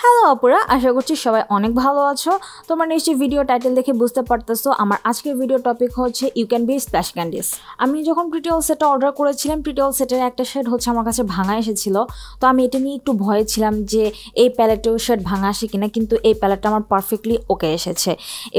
hello অপরা আশা করছি সবাই অনেক ভালো আছো তোমার নিশ্চয়ই ভিডিও টাইটেল দেখে বুঝতে পারতেছো আমার আজকের ভিডিও টপিক হচ্ছে you can be splash candies আমি যখন প্রিটিওল সেটটা অর্ডার করেছিলাম প্রিটিওল সেটের একটা শেড হচ্ছে আমার কাছে ভাঙা এসেছিলো তো আমি এটা নিয়ে একটু ভয়ে ছিলাম যে এই প্যালেটেও শেড ভাঙা আসে কিনা কিন্তু এই প্যালেটটা আমার পারফেক্টলি ওকে এসেছে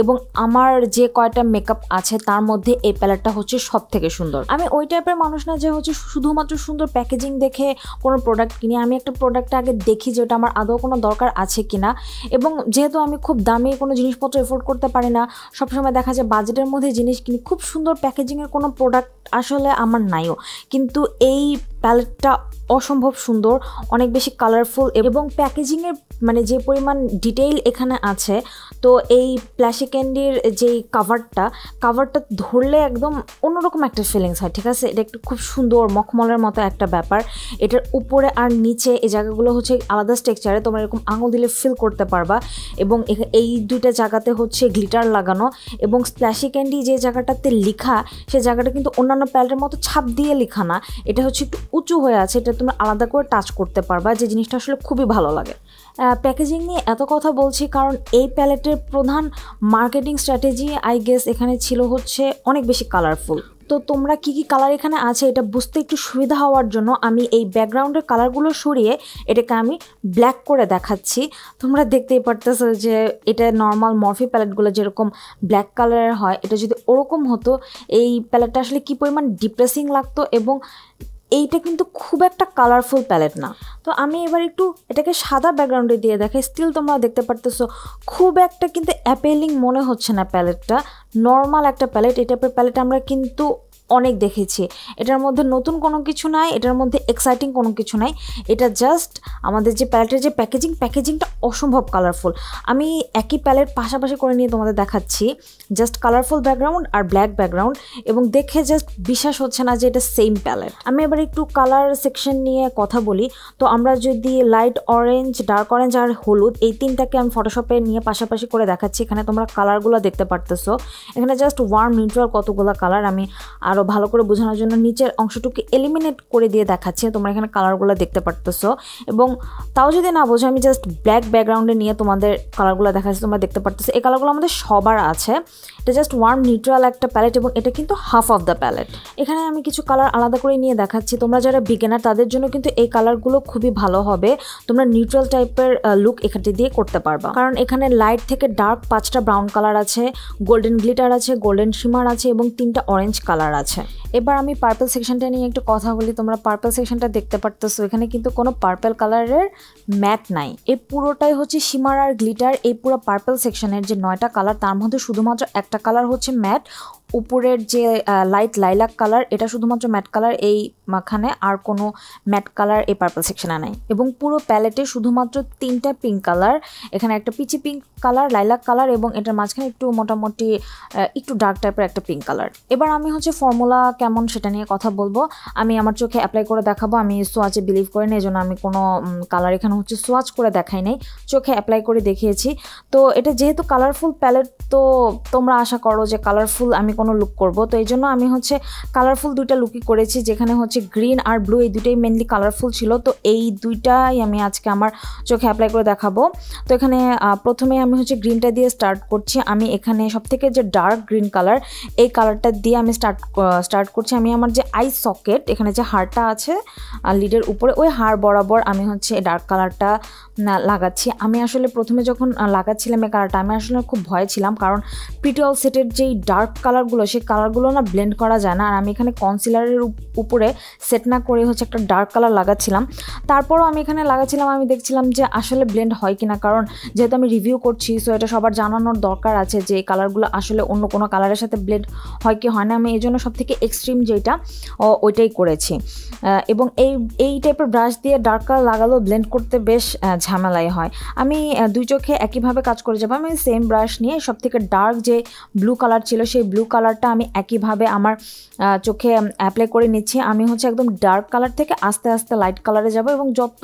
এবং আমার যে কয়টা মেকআপ আছে তার মধ্যে এই প্যালেটটা হচ্ছে সব থেকে সুন্দর আমি ওই টাইপের মানুষ না যে হচ্ছে শুধুমাত্র সুন্দর প্যাকেজিং দেখে কোনো প্রোডাক্ট কিনে আমি একটা প্রোডাক্ট আগে দেখি যে ওটা আমার আদৌ কোনো দরকার দরকার আছে কি না এবং যেহেতু আমি খুব দামি কোনো জিনিসপত্র এফোর্ড করতে পারি না সবসময় দেখা যায় বাজেটের মধ্যে জিনিস কিনি খুব সুন্দর প্যাকেজিংয়ের কোনো প্রোডাক্ট আসলে আমার নাইও কিন্তু এই প্যালেটটা অসম্ভব সুন্দর অনেক বেশি কালারফুল এবং প্যাকেজিংয়ের মানে যে পরিমাণ ডিটেইল এখানে আছে তো এই প্লাসি ক্যান্ডির যেই কাভারটা কাভারটা ধরলে একদম অন্যরকম একটা ফিলিংস হয় ঠিক আছে এটা একটু খুব সুন্দর মখমলের মতো একটা ব্যাপার এটার উপরে আর নিচে এই জায়গাগুলো হচ্ছে আলাদা স্ট্রেকচারে তোমরা এরকম আঙুল দিলে ফিল করতে পারবা এবং এই দুইটা জায়গাতে হচ্ছে গ্লিটার লাগানো এবং স্প্ল্যাশি ক্যান্ডি যে জায়গাটাতে লিখা সে জায়গাটা কিন্তু অন্যান্য প্যালেটের মতো ছাপ দিয়ে লিখা না এটা হচ্ছে একটু উঁচু হয়ে আছে এটা তোমরা আলাদা করে টাচ করতে পারবা যে জিনিসটা আসলে খুবই ভালো লাগে প্যাকেজিং নিয়ে এত কথা বলছি কারণ এই প্যালেটের প্রধান মার্কেটিং স্ট্র্যাটেজি আই গেস এখানে ছিল হচ্ছে অনেক বেশি কালারফুল তো তোমরা কি কি কালার এখানে আছে এটা বুঝতে একটু সুবিধা হওয়ার জন্য আমি এই ব্যাকগ্রাউন্ডের কালারগুলো সরিয়ে এটাকে আমি ব্ল্যাক করে দেখাচ্ছি তোমরা দেখতেই পারতেছ যে এটা নর্মাল মরফি প্যালেটগুলো যেরকম ব্ল্যাক কালারের হয় এটা যদি ওরকম হতো এই প্যালেটটা আসলে কি পরিমাণ ডিপ্রেসিং লাগতো এবং এইটা কিন্তু খুব একটা কালারফুল প্যালেট না তো আমি এবার একটু এটাকে সাদা ব্যাকগ্রাউন্ডে দিয়ে দেখাই স্টিল তোমরা দেখতে পারতেছো খুব একটা কিন্তু অ্যাপেলিং মনে হচ্ছে না প্যালেটটা নর্মাল একটা প্যালেট এই টাইপের প্যালেট আমরা কিন্তু অনেক দেখেছি এটার মধ্যে নতুন কোনো কিছু নাই এটার মধ্যে এক্সাইটিং কোনো কিছু নাই এটা জাস্ট আমাদের যে প্যালেটের যে প্যাকেজিং প্যাকেজিংটা অসম্ভব কালারফুল আমি একই প্যালেট পাশাপাশি করে নিয়ে তোমাদের দেখাচ্ছি জাস্ট কালারফুল ব্যাকগ্রাউন্ড আর ব্ল্যাক ব্যাকগ্রাউন্ড এবং দেখে জাস্ট বিশ্বাস হচ্ছে না যে এটা সেম প্যালেট আমি এবার একটু কালার সেকশন নিয়ে কথা বলি তো আমরা যদি লাইট অরেঞ্জ ডার্ক অরেঞ্জ আর হলুদ এই তিনটাকে আমি ফটোশপে নিয়ে পাশাপাশি করে দেখাচ্ছি এখানে তোমরা কালারগুলো দেখতে পারতেছো এখানে জাস্ট ওয়ার্ম নিউট্রাল কতগুলো কালার আমি আর আরও ভালো করে বোঝানোর জন্য নিচের অংশটুকু এলিমিনেট করে দিয়ে দেখাচ্ছে তোমরা এখানে কালারগুলো দেখতে পারতেছো এবং তাও যদি না বোঝো আমি জাস্ট ব্ল্যাক ব্যাকগ্রাউন্ডে নিয়ে তোমাদের কালারগুলো দেখাচ্ছি তোমরা দেখতে পারতেছো এই কালারগুলো আমাদের সবার আছে এটা জাস্ট ওয়ার্ম নিউট্রাল একটা প্যালেট এবং এটা কিন্তু হাফ অফ দ্য প্যালেট এখানে আমি কিছু কালার আলাদা করে নিয়ে দেখাচ্ছি তোমরা যারা বিজ্ঞানার তাদের জন্য কিন্তু এই কালারগুলো খুবই ভালো হবে তোমরা নিউট্রাল টাইপের লুক এখানটি দিয়ে করতে পারবা কারণ এখানে লাইট থেকে ডার্ক পাঁচটা ব্রাউন কালার আছে গোল্ডেন গ্লিটার আছে গোল্ডেন শিমার আছে এবং তিনটা অরেঞ্জ কালার আছে আছে এবার আমি পার্পল সেকশনটা নিয়ে একটু কথা বলি তোমরা পার্পল সেকশনটা দেখতে পারতেছো এখানে কিন্তু কোনো পার্পল কালারের ম্যাট নাই এই পুরোটাই হচ্ছে সীমার আর গ্লিটার এই পুরো পার্পেল সেকশনের যে নয়টা কালার তার মধ্যে শুধুমাত্র একটা কালার হচ্ছে ম্যাট উপরের যে লাইট লাইলাক কালার এটা শুধুমাত্র ম্যাট কালার এই মাখানে আর কোনো ম্যাট কালার এই পার্পল সেকশানে নাই এবং পুরো প্যালেটে শুধুমাত্র তিনটা পিঙ্ক কালার এখানে একটা peachy pink colour lilac colour এবং এটার মাঝখানে একটু মোটামুটি একটু ডার্ক টাইপের একটা পিঙ্ক কালার এবার আমি হচ্ছে ফর্মুলা কেমন সেটা নিয়ে কথা বলবো আমি আমার চোখে অ্যাপ্লাই করে দেখাবো আমি সোয়াচে বিলিভ করি না এই জন্য আমি কোনো কালার এখানে হচ্ছে সোয়াচ করে দেখাই নাই চোখে অ্যাপ্লাই করে দেখিয়েছি তো এটা যেহেতু কালারফুল প্যালেট তো তোমরা আশা করো যে কালারফুল আমি কোনো লুক করব তো এই জন্য আমি হচ্ছে কালারফুল দুইটা লুকই করেছি যেখানে হচ্ছে হচ্ছে গ্রিন আর ব্লু এই দুটোই মেনলি কালারফুল ছিল তো এই দুইটাই আমি আজকে আমার চোখে অ্যাপ্লাই করে দেখাবো তো এখানে প্রথমে আমি হচ্ছে গ্রিনটা দিয়ে স্টার্ট করছি আমি এখানে সবথেকে যে ডার্ক গ্রিন কালার এই কালারটা দিয়ে আমি স্টার্ট স্টার্ট করছি আমি আমার যে আই সকেট এখানে যে হাড়টা আছে লিডের উপরে ওই হাড় বরাবর আমি হচ্ছে ডার্ক কালারটা লাগাচ্ছি আমি আসলে প্রথমে যখন লাগাচ্ছিলাম এই কালারটা আমি আসলে খুব ভয় ছিলাম কারণ পিটল সেটের যেই ডার্ক কালারগুলো সেই কালারগুলো না ব্লেন্ড করা যায় না আর আমি এখানে কনসিলারের উপরে সেট না করে হচ্ছে একটা ডার্ক কালার লাগাচ্ছিলাম তারপরও আমি এখানে লাগাচ্ছিলাম আমি দেখছিলাম যে আসলে ব্লেন্ড হয় কিনা কারণ যেহেতু আমি রিভিউ করছি সো এটা সবার জানানোর দরকার আছে যে কালারগুলো আসলে অন্য কোনো কালারের সাথে ব্লেন্ড হয় কি হয় না আমি এই জন্য সবথেকে এক্সট্রিম যেটা ওইটাই করেছি এবং এই এই টাইপের ব্রাশ দিয়ে ডার্ক কালার লাগালো ব্লেন্ড করতে বেশ ঝামেলাই হয় আমি দুই চোখে একইভাবে কাজ করে যাবো আমি সেম ব্রাশ নিয়ে সব থেকে ডার্ক যে ব্লু কালার ছিল সেই ব্লু কালারটা আমি একইভাবে আমার চোখে অ্যাপ্লাই করে নিচ্ছি আমি হচ্ছে একদম ডার্ক কালার থেকে আস্তে আস্তে লাইট কালারে যাব এবং যত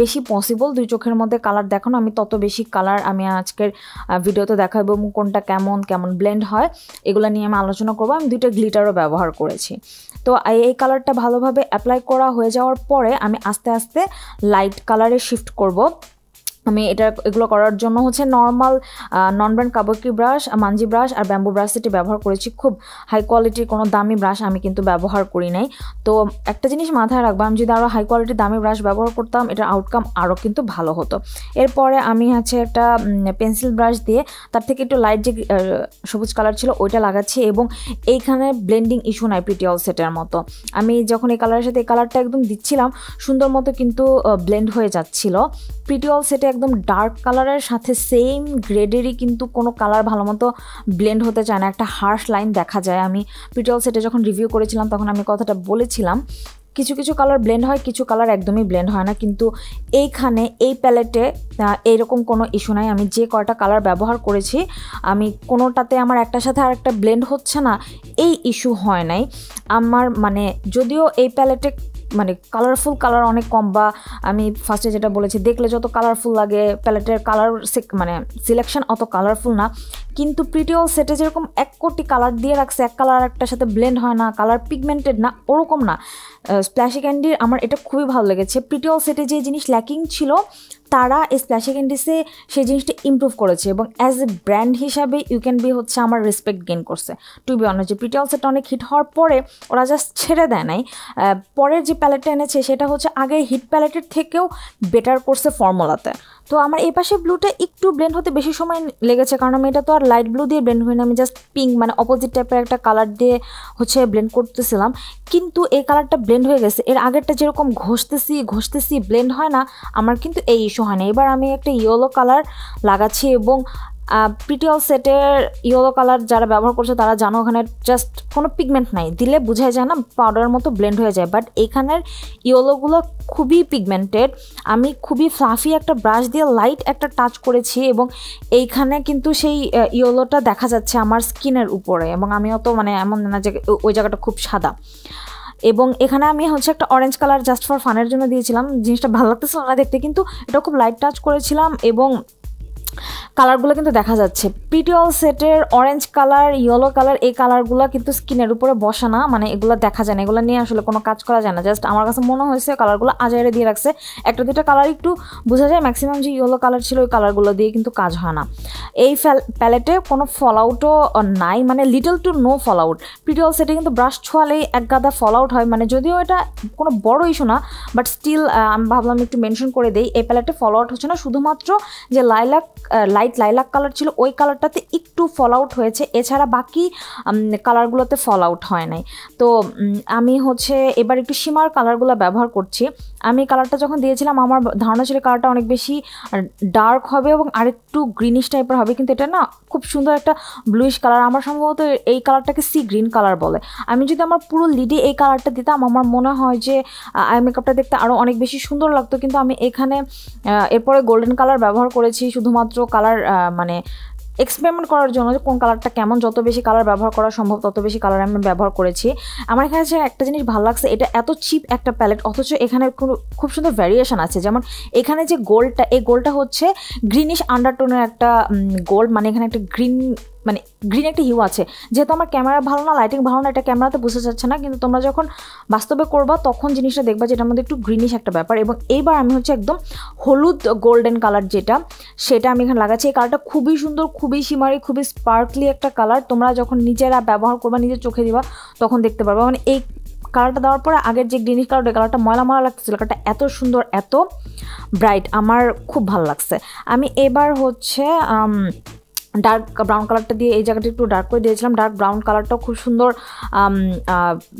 বেশি পসিবল দুই চোখের মধ্যে কালার দেখানো আমি তত বেশি কালার আমি আজকের ভিডিওতে দেখাবো এবং কোনটা কেমন কেমন ব্লেন্ড হয় এগুলো নিয়ে আমি আলোচনা করবো আমি দুইটা গ্লিটারও ব্যবহার করেছি তো এই কালারটা ভালোভাবে অ্যাপ্লাই করা হয়ে যাওয়ার পরে আমি আস্তে আস্তে লাইট কালারে শিফট করব আমি এটা এগুলো করার জন্য হচ্ছে normal non brand kabuki brush মাঞ্জি ব্রাশ আর ব্যাম্বু ব্রাশ সেটি ব্যবহার করেছি খুব হাই কোয়ালিটির কোনো দামি ব্রাশ আমি কিন্তু ব্যবহার করি নাই তো একটা জিনিস মাথায় রাখবো আমি যদি আরও হাই কোয়ালিটির দামি ব্রাশ ব্যবহার করতাম এটার আউটকাম আরও কিন্তু ভালো হতো এরপরে আমি হচ্ছে একটা পেন্সিল ব্রাশ দিয়ে তার থেকে একটু লাইট যে সবুজ কালার ছিল ওইটা লাগাচ্ছি এবং এইখানে ব্লেন্ডিং ইস্যু নাই অল সেটের মতো আমি যখন এই কালারের সাথে এই কালারটা একদম দিচ্ছিলাম সুন্দর মতো কিন্তু ব্লেন্ড হয়ে যাচ্ছিল অল সেটে একদম ডার্ক কালারের সাথে সেম গ্রেডেরই কিন্তু কোনো কালার ভালো মতো ব্লেন্ড হতে চায় না একটা হার্শ লাইন দেখা যায় আমি পিটল সেটে যখন রিভিউ করেছিলাম তখন আমি কথাটা বলেছিলাম কিছু কিছু কালার ব্লেন্ড হয় কিছু কালার একদমই ব্লেন্ড হয় না কিন্তু এইখানে এই প্যালেটে এইরকম কোনো ইস্যু নাই আমি যে কয়টা কালার ব্যবহার করেছি আমি কোনোটাতে আমার একটার সাথে আর একটা ব্লেন্ড হচ্ছে না এই ইস্যু হয় নাই আমার মানে যদিও এই প্যালেটে মানে কালারফুল কালার অনেক কম বা আমি ফার্স্টে যেটা বলেছি দেখলে যত কালারফুল লাগে প্যালেটের কালার মানে সিলেকশন অত কালারফুল না কিন্তু প্রিটিওল সেটে যেরকম এক কোটি কালার দিয়ে রাখছে এক কালার একটার সাথে ব্লেন্ড হয় না কালার পিগমেন্টেড না ওরকম না স্প্ল্যাশি ক্যান্ডির আমার এটা খুবই ভালো লেগেছে প্রিটিওল সেটে যে জিনিস ল্যাকিং ছিল তারা এই স্প্ল্যাশিং ইন্ডিসে সেই জিনিসটা ইম্প্রুভ করেছে এবং অ্যাজ এ ব্র্যান্ড হিসাবে ইউ ক্যান বি হচ্ছে আমার রেসপেক্ট গেন করছে টু বি অনার যে পিটি অলসেটটা অনেক হিট হওয়ার পরে ওরা জাস্ট ছেড়ে দেয় নাই পরের যে প্যালেটটা এনেছে সেটা হচ্ছে আগের হিট প্যালেটের থেকেও বেটার করছে ফর্মুলাতে তো আমার এই পাশে ব্লুটা একটু ব্লেন্ড হতে বেশি সময় লেগেছে কারণ আমি এটা তো আর লাইট ব্লু দিয়ে ব্লেন্ড করি না আমি জাস্ট পিঙ্ক মানে অপোজিট টাইপের একটা কালার দিয়ে হচ্ছে ব্লেন্ড করতেছিলাম কিন্তু এই কালারটা ব্লেন্ড হয়ে গেছে এর আগেরটা যেরকম ঘষতেছি ঘষতেছি ব্লেন্ড হয় না আমার কিন্তু এই ইস্যু হয় না এবার আমি একটা ইয়েলো কালার লাগাচ্ছি এবং পিটিএল সেটের ইয়েলো কালার যারা ব্যবহার করছে তারা জানো ওখানে জাস্ট কোনো পিগমেন্ট নাই দিলে বোঝাই যায় না পাউডার মতো ব্লেন্ড হয়ে যায় বাট এখানের ইয়েলোগুলো খুবই পিগমেন্টেড আমি খুবই ফ্লাফি একটা ব্রাশ দিয়ে লাইট একটা টাচ করেছি এবং এইখানে কিন্তু সেই ইয়েলোটা দেখা যাচ্ছে আমার স্কিনের উপরে এবং আমি অত মানে এমন না যে ওই জায়গাটা খুব সাদা এবং এখানে আমি হচ্ছে একটা অরেঞ্জ কালার জাস্ট ফর ফানের জন্য দিয়েছিলাম জিনিসটা ভালো লাগতেছিল না দেখতে কিন্তু এটা খুব লাইট টাচ করেছিলাম এবং কালারগুলো কিন্তু দেখা যাচ্ছে পিটিওল সেটের অরেঞ্জ কালার ইয়েলো কালার এই কালারগুলো কিন্তু স্কিনের উপরে বসে না মানে এগুলো দেখা যায় না এগুলো নিয়ে আসলে কোনো কাজ করা যায় না জাস্ট আমার কাছে মনে হয়েছে কালারগুলো আজাইরে দিয়ে রাখছে একটা দুটো কালার একটু বোঝা যায় ম্যাক্সিমাম যে ইয়েলো কালার ছিল ওই কালারগুলো দিয়ে কিন্তু কাজ হয় না এই প্যালেটে কোনো ফলআউটও নাই মানে লিটল টু নো ফলআউট পিটিওল সেটে কিন্তু ব্রাশ ছোয়ালেই এক গাদা ফলআউট হয় মানে যদিও এটা কোনো বড় ইস্যু না বাট স্টিল আমি ভাবলাম একটু মেনশন করে দিই এই প্যালেটে ফলআউট হচ্ছে না শুধুমাত্র যে লাইলাক লাইট লাইলাক কালার ছিল ওই কালারটাতে একটু ফল আউট হয়েছে এছাড়া বাকি কালারগুলোতে ফল আউট হয় নাই তো আমি হচ্ছে এবার একটু সীমার কালারগুলো ব্যবহার করছি আমি কালারটা যখন দিয়েছিলাম আমার ধারণা ছিল কালারটা অনেক বেশি ডার্ক হবে এবং আরেকটু গ্রিনিশ টাইপের হবে কিন্তু এটা না খুব সুন্দর একটা ব্লুইশ কালার আমার সম্ভবত এই কালারটাকে সি গ্রিন কালার বলে আমি যদি আমার পুরো লিডে এই কালারটা দিতাম আমার মনে হয় যে আই মেকআপটা দেখতে আরও অনেক বেশি সুন্দর লাগতো কিন্তু আমি এখানে এরপরে গোল্ডেন কালার ব্যবহার করেছি শুধুমাত্র শুধুমাত্র কালার মানে এক্সপেরিমেন্ট করার জন্য যে কোন কালারটা কেমন যত বেশি কালার ব্যবহার করা সম্ভব তত বেশি কালার আমি ব্যবহার করেছি আমার এখানে যে একটা জিনিস ভালো লাগছে এটা এত চিপ একটা প্যালেট অথচ এখানে কোনো খুব সুন্দর ভ্যারিয়েশন আছে যেমন এখানে যে গোল্ডটা এই গোল্ডটা হচ্ছে গ্রিনিশ আন্ডারটোনের একটা গোল্ড মানে এখানে একটা গ্রিন মানে গ্রিন একটা হিউ আছে যেহেতু আমার ক্যামেরা ভালো না লাইটিং ভালো না এটা ক্যামেরাতে বোঝা যাচ্ছে না কিন্তু তোমরা যখন বাস্তবে করবা তখন জিনিসটা দেখবা যেটার মধ্যে একটু গ্রিনিশ একটা ব্যাপার এবং এইবার আমি হচ্ছে একদম হলুদ গোল্ডেন কালার যেটা সেটা আমি এখানে লাগাচ্ছি এই কালারটা খুবই সুন্দর খুবই সিমারি খুবই স্পার্কলি একটা কালার তোমরা যখন নিজেরা ব্যবহার করবা নিজের চোখে দিবা তখন দেখতে পারবা মানে এই কালারটা দেওয়ার পরে আগের যে গ্রিনিশ কালার ওই কালারটা ময়লা ময়লা লাগতেছিল কালারটা এত সুন্দর এত ব্রাইট আমার খুব ভালো লাগছে আমি এবার হচ্ছে ডার্ক ব্রাউন কালারটা দিয়ে এই জায়গাটা একটু ডার্ক করে দিয়েছিলাম ডার্ক ব্রাউন কালারটাও খুব সুন্দর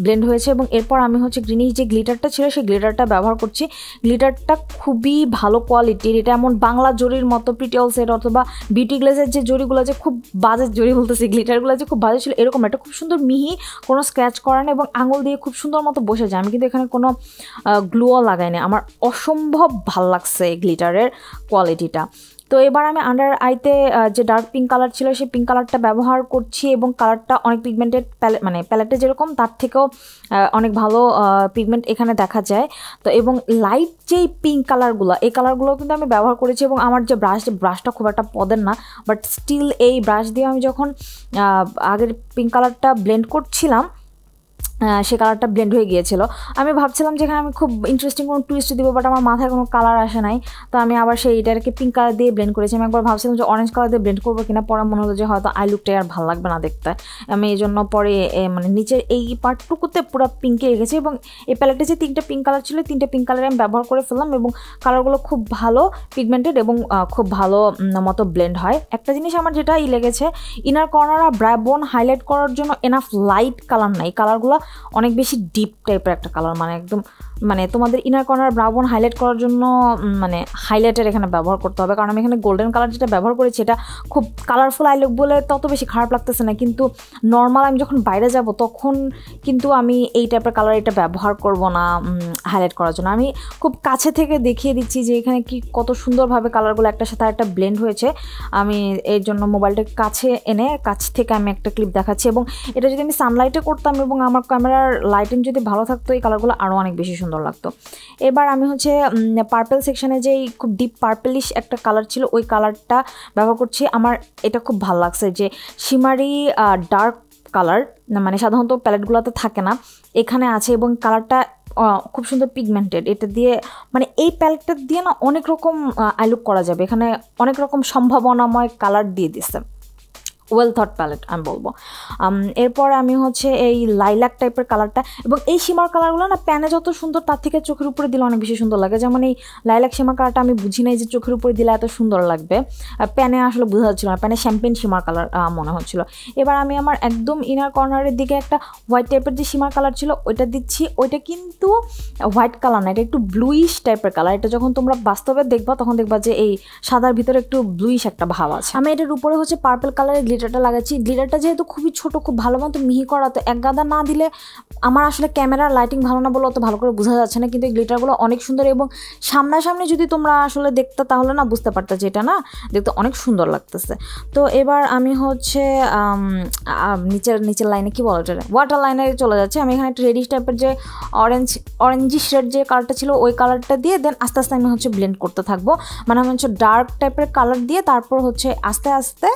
ব্লেন্ড হয়েছে এবং এরপর আমি হচ্ছে গ্রিনিশ যে গ্লিটারটা ছিল সেই গ্লিটারটা ব্যবহার করছি গ্লিটারটা খুবই ভালো কোয়ালিটির এটা এমন বাংলা জরির মতো প্রিটিয়াল সেট অথবা বিউটি গ্লেসের যে জরিগুলো যে খুব বাজে জরি বলতেছি গ্লিটারগুলো যে খুব বাজে ছিল এরকম একটা খুব সুন্দর মিহি কোনো স্ক্র্যাচ করা না এবং আঙুল দিয়ে খুব সুন্দর মতো বসে যায় আমি কিন্তু এখানে কোনো গ্লুও লাগাই আমার অসম্ভব ভাল লাগছে এই গ্লিটারের কোয়ালিটিটা তো এবার আমি আন্ডার আইতে যে ডার্ক পিঙ্ক কালার ছিল সেই পিঙ্ক কালারটা ব্যবহার করছি এবং কালারটা অনেক পিগমেন্টেড প্যালেট মানে প্যালেটে যেরকম তার থেকেও অনেক ভালো পিগমেন্ট এখানে দেখা যায় তো এবং লাইট যেই পিঙ্ক কালারগুলো এই কালারগুলো কিন্তু আমি ব্যবহার করেছি এবং আমার যে ব্রাশ ব্রাশটা খুব একটা পদের না বাট স্টিল এই ব্রাশ দিয়ে আমি যখন আগের পিঙ্ক কালারটা ব্লেন্ড করছিলাম সে কালারটা ব্লেন্ড হয়ে গিয়েছিল আমি ভাবছিলাম যেখানে আমি খুব ইন্টারেস্টিং কোনো টুইস্ট দিব বাট আমার মাথায় কোনো কালার আসে নাই তো আমি আবার সেই এটাকে পিঙ্ক কালার দিয়ে ব্লেন্ড করেছি আমি একবার ভাবছিলাম যে অরেঞ্জ কালার দিয়ে ব্লেন্ড করবো কিনা পরে মনে হলো যে হয়তো আই লুকটাই আর ভালো লাগবে না দেখতে আমি এই জন্য পরে মানে নিচের এই পার্টটুকুতে পুরো পিঙ্কে রেখেছি এবং এই প্যালেটে যে তিনটে পিঙ্ক কালার ছিল তিনটে পিঙ্ক কালার আমি ব্যবহার করে ফেললাম এবং কালারগুলো খুব ভালো পিগমেন্টেড এবং খুব ভালো মতো ব্লেন্ড হয় একটা জিনিস আমার যেটা ই লেগেছে ইনার কর্নার আর ব্রাইবোন হাইলাইট করার জন্য এনাফ লাইট কালার নাই কালারগুলো অনেক বেশি ডিপ টাইপের একটা কালার মানে একদম মানে তোমাদের ইনার কর্নার ব্রাউন হাইলাইট করার জন্য মানে হাইলাইটার এখানে ব্যবহার করতে হবে কারণ আমি এখানে গোল্ডেন কালার যেটা ব্যবহার করেছি এটা খুব কালারফুল আইলুক বলে তত বেশি খারাপ লাগতেছে না কিন্তু নর্মাল আমি যখন বাইরে যাব তখন কিন্তু আমি এই টাইপের কালার এটা ব্যবহার করব না হাইলাইট করার জন্য আমি খুব কাছে থেকে দেখিয়ে দিচ্ছি যে এখানে কি কত সুন্দরভাবে কালারগুলো একটা সাথে একটা ব্লেন্ড হয়েছে আমি এর জন্য মোবাইলটা কাছে এনে কাছ থেকে আমি একটা ক্লিপ দেখাচ্ছি এবং এটা যদি আমি সানলাইটে করতাম এবং আমার ক্যামেরার লাইটিং যদি ভালো থাকতো এই কালারগুলো আরও অনেক বেশি সুন্দর লাগতো এবার আমি হচ্ছে পার্পেল সেকশানে যেই খুব ডিপ পার্পেলিশ একটা কালার ছিল ওই কালারটা ব্যবহার করছি আমার এটা খুব ভালো লাগছে যে সিমারি ডার্ক কালার মানে সাধারণত প্যালেটগুলোতে থাকে না এখানে আছে এবং কালারটা খুব সুন্দর পিগমেন্টেড এটা দিয়ে মানে এই প্যালেটটা দিয়ে না অনেক রকম আইলুক করা যাবে এখানে অনেক রকম সম্ভাবনাময় কালার দিয়ে দিচ্ছে ওয়েল থট প্যালেট আমি বলবো এরপর আমি হচ্ছে এই লাইলাক টাইপের কালারটা এবং এই সীমার কালারগুলো না প্যানে যত সুন্দর তার থেকে চোখের উপরে দিলে অনেক বেশি সুন্দর লাগে যেমন এই লাইলাক সীমার কালারটা আমি বুঝি নাই যে চোখের উপরে দিলে এত সুন্দর লাগবে প্যানে আসলে বোঝা যাচ্ছিলো না প্যানে শ্যাম্পেন সীমার কালার মনে হচ্ছিল এবার আমি আমার একদম ইনার কর্নারের দিকে একটা হোয়াইট টাইপের যে সীমার কালার ছিল ওইটা দিচ্ছি ওইটা কিন্তু হোয়াইট কালার না এটা একটু ব্লুইশ টাইপের কালার এটা যখন তোমরা বাস্তবে দেখবা তখন দেখবা যে এই সাদার ভিতরে একটু ব্লুইশ একটা ভাব আছে আমি এটার উপরে হচ্ছে পার্পল কালারের গ্লিটার গ্লিটারটা লাগাচ্ছি গ্লিটারটা যেহেতু খুবই ছোটো খুব ভালো মতো মিহি করা তো এক গাদা না দিলে আমার আসলে ক্যামেরার লাইটিং ভালো না বলে অত ভালো করে বোঝা যাচ্ছে না কিন্তু এই গ্লিটারগুলো অনেক সুন্দর এবং সামনাসামনি যদি তোমরা আসলে দেখতে তাহলে না বুঝতে পারতে যে এটা না দেখতে অনেক সুন্দর লাগতেছে তো এবার আমি হচ্ছে নিচের নিচের লাইনে কি বলো এটা ওয়াটার লাইনে চলে যাচ্ছে আমি এখানে একটা রেডিশ টাইপের যে অরেঞ্জ অরেঞ্জি শেড যে কালারটা ছিল ওই কালারটা দিয়ে দেন আস্তে আস্তে আমি হচ্ছে ব্লেন্ড করতে থাকবো মানে আমি হচ্ছে ডার্ক টাইপের কালার দিয়ে তারপর হচ্ছে আস্তে আস্তে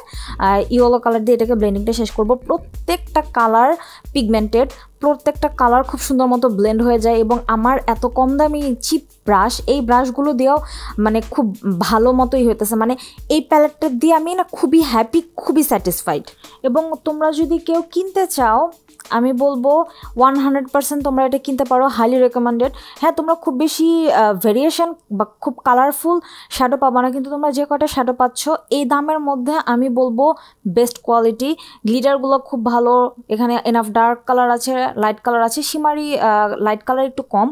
ইও ইয়েলো কালার দিয়ে এটাকে ব্লেন্ডিংটা শেষ করব প্রত্যেকটা কালার পিগমেন্টেড প্রত্যেকটা কালার খুব সুন্দর মতো ব্লেন্ড হয়ে যায় এবং আমার এত কম দামি চিপ ব্রাশ এই ব্রাশগুলো দিয়েও মানে খুব ভালো মতোই হইতেছে মানে এই প্যালেটটা দিয়ে আমি না খুবই হ্যাপি খুবই স্যাটিসফাইড এবং তোমরা যদি কেউ কিনতে চাও আমি বলবো ওয়ান হান্ড্রেড পার্সেন্ট তোমরা এটা কিনতে পারো হাইলি রেকমেন্ডেড হ্যাঁ তোমরা খুব বেশি ভেরিয়েশন বা খুব কালারফুল শ্যাডো পাবো না কিন্তু তোমরা যে কটা শ্যাডো পাচ্ছ এই দামের মধ্যে আমি বলবো বেস্ট কোয়ালিটি গ্লিটারগুলো খুব ভালো এখানে এনাফ ডার্ক কালার আছে লাইট কালার আছে সিমারি লাইট কালার একটু কম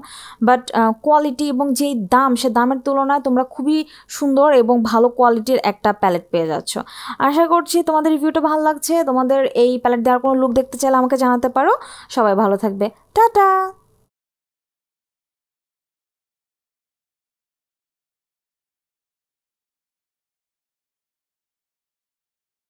বাট কোয়ালিটি এবং যেই দাম সে দামের তুলনায় তোমরা খুবই সুন্দর এবং ভালো কোয়ালিটির একটা প্যালেট পেয়ে যাচ্ছ আশা করছি তোমাদের রিভিউটা ভালো লাগছে তোমাদের এই প্যালেট দেওয়ার কোনো লুক দেখতে চাইলে আমাকে জানাতে পারো সবাই ভালো থাকবে টাটা